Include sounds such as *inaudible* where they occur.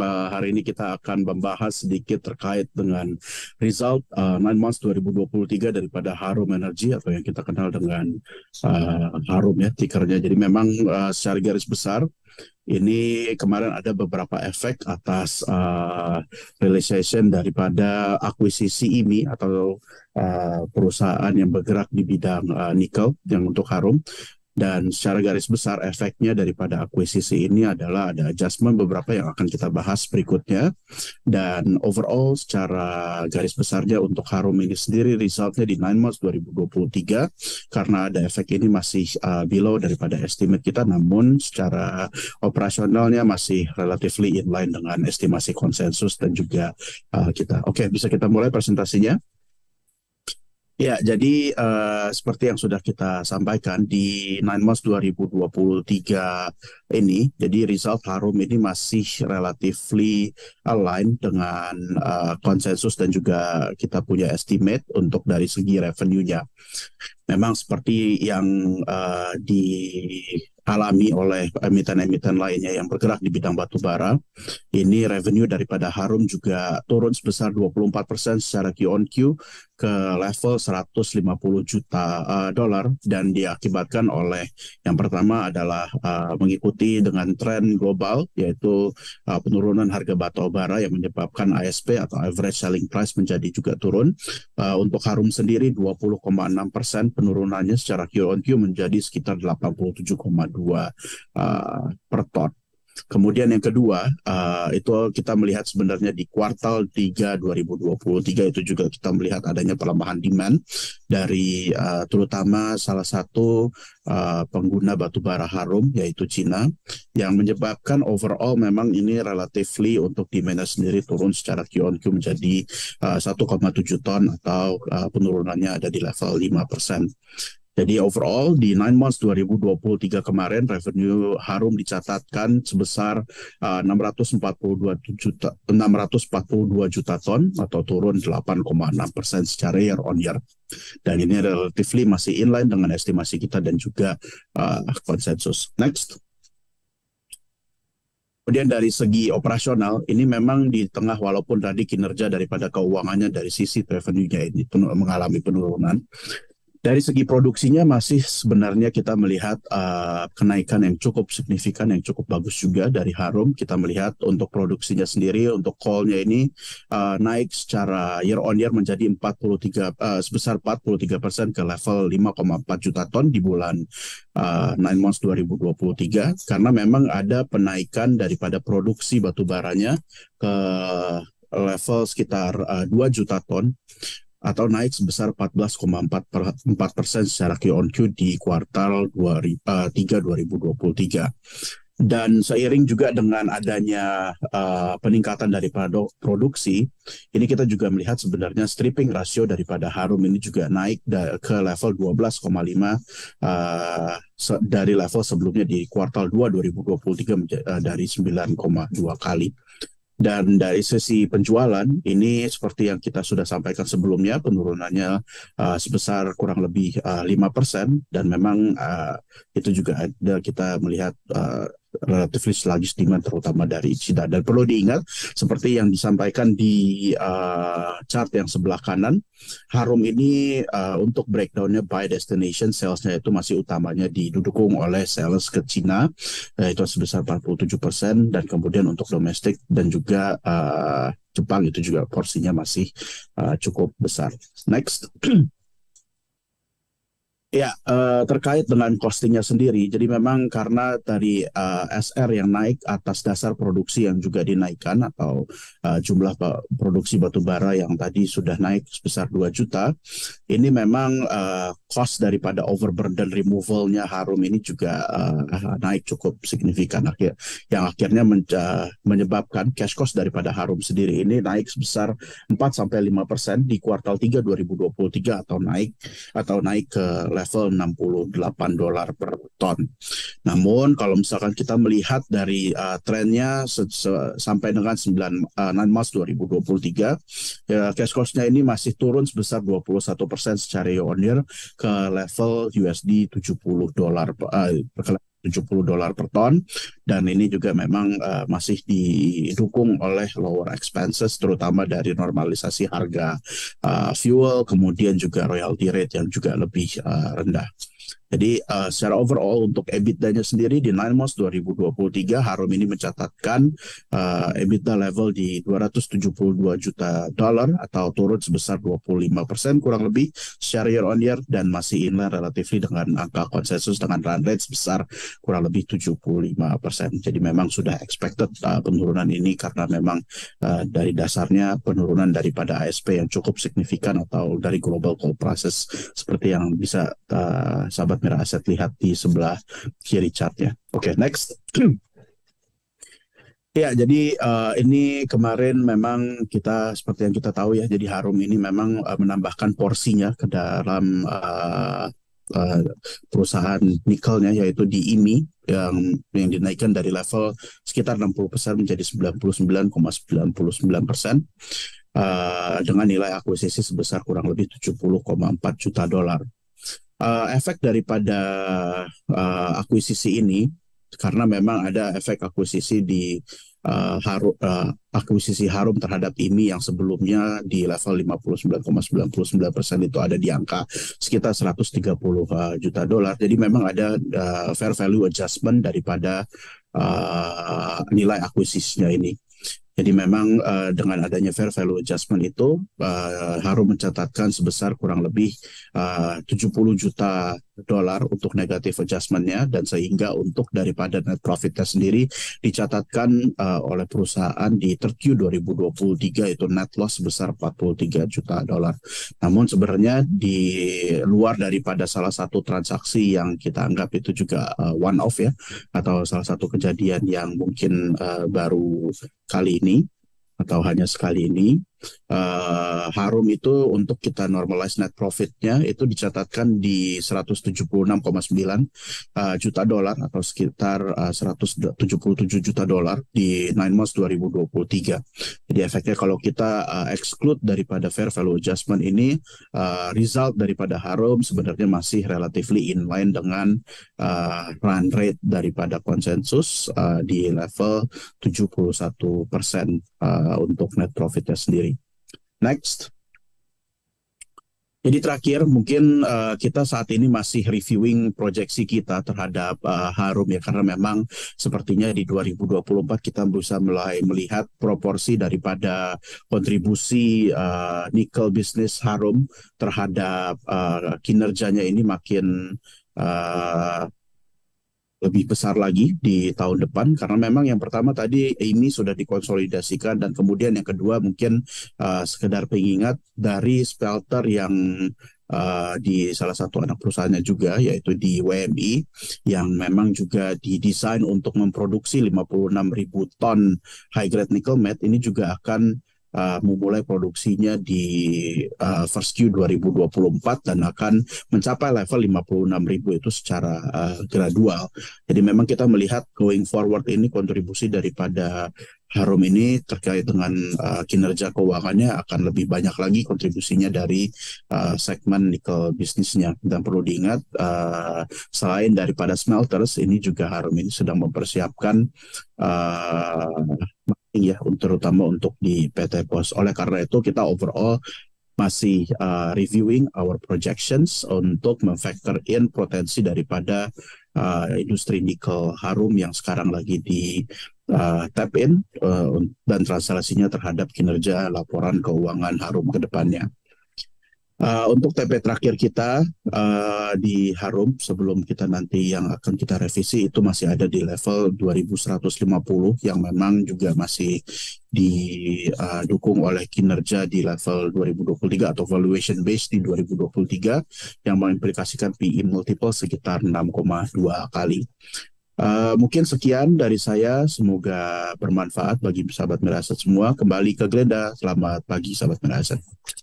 Uh, hari ini kita akan membahas sedikit terkait dengan result uh, eh, 9 months 2023 daripada Harum Energy atau yang kita kenal dengan uh, Harum ya tikernya. Jadi memang uh, secara garis besar ini kemarin ada beberapa efek atas uh, realization daripada akuisisi ini atau uh, perusahaan yang bergerak di bidang uh, nikel yang untuk harum dan secara garis besar efeknya daripada akuisisi ini adalah ada adjustment beberapa yang akan kita bahas berikutnya. Dan overall secara garis besarnya untuk Harum ini sendiri resultnya di 9 months 2023 karena ada efek ini masih uh, below daripada estimate kita namun secara operasionalnya masih relatively in line dengan estimasi konsensus dan juga uh, kita. Oke, okay, bisa kita mulai presentasinya. Ya, jadi uh, seperti yang sudah kita sampaikan di Nine Months 2023 ini, jadi result Harum ini masih relatively align dengan uh, konsensus dan juga kita punya estimate untuk dari segi revenue-nya memang seperti yang uh, dialami oleh emiten-emiten lainnya yang bergerak di bidang batu bara, ini revenue daripada Harum juga turun sebesar 24% secara Q on Q ke level 150 juta uh, dolar dan diakibatkan oleh yang pertama adalah uh, mengikuti dengan tren global yaitu uh, penurunan harga batu bara yang menyebabkan ASP atau average selling price menjadi juga turun. Uh, untuk Harum sendiri 20,6% penurunannya secara Q on Q menjadi sekitar 87,2 uh, eh, per ton. Kemudian yang kedua, uh, itu kita melihat sebenarnya di kuartal 3 2023 itu juga kita melihat adanya pelemahan demand dari uh, terutama salah satu uh, pengguna batu bara harum yaitu Cina yang menyebabkan overall memang ini relatively untuk demandnya sendiri turun secara Q-on-Q menjadi uh, 1,7 ton atau uh, penurunannya ada di level 5%. Jadi overall di 9 months 2023 kemarin revenue Harum dicatatkan sebesar uh, 642 juta 642 juta ton atau turun 8,6% persen secara year on year. Dan ini relatively masih inline dengan estimasi kita dan juga uh, konsensus. Next. Kemudian dari segi operasional, ini memang di tengah walaupun tadi kinerja daripada keuangannya dari sisi revenue-nya ini mengalami penurunan, dari segi produksinya masih sebenarnya kita melihat uh, kenaikan yang cukup signifikan, yang cukup bagus juga dari Harum. Kita melihat untuk produksinya sendiri, untuk call-nya ini uh, naik secara year on year menjadi 43 uh, eh, sebesar 43 persen ke level 5,4 juta ton di bulan uh, 9 months 2023 karena memang ada penaikan daripada produksi batubaranya ke level sekitar uh, 2 juta ton atau naik sebesar 14,4 persen secara Q on Q di kuartal 3 2023. Eh, Dan seiring juga dengan adanya uh, peningkatan daripada produksi, ini kita juga melihat sebenarnya stripping rasio daripada Harum ini juga naik ke level 12,5 uh, eh, dari level sebelumnya di kuartal 2 2023 uh, dari 9,2 kali. Dan dari sisi penjualan ini seperti yang kita sudah sampaikan sebelumnya penurunannya uh, sebesar kurang lebih uh, lima uh, persen dan memang uh, itu juga ada kita melihat uh, relatif lagi demand terutama dari Ichida. Dan perlu diingat seperti yang disampaikan di uh, chart yang sebelah kanan, Harum ini uh, untuk breakdownnya by destination salesnya itu masih utamanya didukung oleh sales ke Cina uh, itu sebesar 47 persen dan kemudian untuk domestik dan juga uh, Jepang itu juga porsinya masih uh, cukup besar. Next. *clears throat* Ya, uh, terkait dengan costingnya sendiri. Jadi memang karena dari uh, eh, SR yang naik atas dasar produksi yang juga dinaikkan atau uh, jumlah produksi batubara yang tadi sudah naik sebesar 2 juta, ini memang uh, cost daripada overburden removalnya Harum ini juga uh, naik cukup signifikan akhir yang akhirnya menyebabkan cash cost daripada Harum sendiri ini naik sebesar 4 sampai 5 persen di kuartal 3 2023 atau naik atau naik ke level 68 dolar per ton. Namun kalau misalkan kita melihat dari uh, eh, trennya sampai dengan 9 uh, 9 Mas 2023 Ya, cash cost-nya ini masih turun sebesar 21% persen secara year on year ke level USD 70 dolar eh, uh, 70 dolar per ton dan ini juga memang uh, masih didukung oleh lower expenses terutama dari normalisasi harga uh, fuel kemudian juga royalty rate yang juga lebih uh, rendah. Jadi uh, secara overall untuk EBITDA-nya sendiri di 9 months 2023 Harum ini mencatatkan uh, EBITDA level di 272 juta dolar atau turun sebesar 25% kurang lebih secara year on year dan masih inline relatif dengan angka konsensus dengan run rate sebesar kurang lebih 75%. Jadi memang sudah expected uh, penurunan ini karena memang uh, dari dasarnya penurunan daripada ASP yang cukup signifikan atau dari global coal process seperti yang bisa uh, sahabat kamera aset lihat di sebelah kiri chartnya. Oke, okay, next. *clears throat* Ya, jadi uh, ini kemarin memang kita seperti yang kita tahu ya, jadi Harum ini memang uh, menambahkan porsinya ke dalam uh, uh, perusahaan nikelnya yaitu di IMI yang yang dinaikkan dari level sekitar 60% menjadi 99,99 persen. ,99%, uh, dengan nilai akuisisi sebesar kurang lebih 70,4 juta dolar uh, efek daripada uh, akuisisi ini karena memang ada efek akuisisi di uh, haru, uh, akuisisi harum terhadap ini yang sebelumnya di level 59,99 persen itu ada di angka sekitar 130 uh, juta dolar. Jadi memang ada uh, fair value adjustment daripada uh, nilai akuisisinya ini. Jadi memang uh, dengan adanya fair value adjustment itu uh, eh, harus mencatatkan sebesar kurang lebih eh, uh, 70 juta dolar untuk negatif adjustmentnya dan sehingga untuk daripada net profitnya sendiri dicatatkan uh, oleh perusahaan di Q 2023 itu net loss sebesar 43 juta dolar. Namun sebenarnya di luar daripada salah satu transaksi yang kita anggap itu juga uh, eh, one off ya atau salah satu kejadian yang mungkin uh, baru kali ini atau hanya sekali ini uh, Harum itu untuk kita normalize net profitnya itu dicatatkan di 176,9 uh, eh, juta dolar atau sekitar eh, uh, 177 juta dolar di 9 months 2023. Jadi efeknya kalau kita uh, exclude daripada fair value adjustment ini uh, result daripada Harum sebenarnya masih relatively inline dengan uh, run rate daripada konsensus uh, di level 71% uh, untuk net profitnya sendiri. Next. Jadi terakhir mungkin uh, kita saat ini masih reviewing proyeksi kita terhadap uh, Harum ya karena memang sepertinya di 2024 kita berusaha mulai melihat proporsi daripada kontribusi uh, nikel bisnis Harum terhadap uh, kinerjanya ini makin uh, lebih besar lagi di tahun depan karena memang yang pertama tadi ini sudah dikonsolidasikan dan kemudian yang kedua mungkin uh, sekedar pengingat dari Spelter yang uh, di salah satu anak perusahaannya juga yaitu di WMI yang memang juga didesain untuk memproduksi 56 ribu ton high grade nickel matte ini juga akan uh, memulai produksinya di uh, first Q 2024 dan akan mencapai level ribu itu secara uh, gradual. Jadi memang kita melihat going forward ini kontribusi daripada harum ini terkait dengan uh, kinerja keuangannya akan lebih banyak lagi kontribusinya dari uh, segmen nikel bisnisnya dan perlu diingat uh, selain daripada smelters ini juga harum ini sedang mempersiapkan uh, ya terutama untuk di PT Pos oleh karena itu kita overall masih uh, reviewing our projections untuk memfactor in potensi daripada uh, industri nikel harum yang sekarang lagi di uh, tap in uh, dan translasinya terhadap kinerja laporan keuangan Harum ke depannya. Uh, untuk TP terakhir kita uh, di Harum sebelum kita nanti yang akan kita revisi itu masih ada di level 2150 yang memang juga masih didukung uh, oleh kinerja di level 2023 atau valuation base di 2023 yang mengimplikasikan PE multiple sekitar 6,2 kali. Eh, mungkin sekian dari saya. Semoga bermanfaat bagi sahabat merasa semua. Kembali ke Glenda. Selamat pagi sahabat merasa.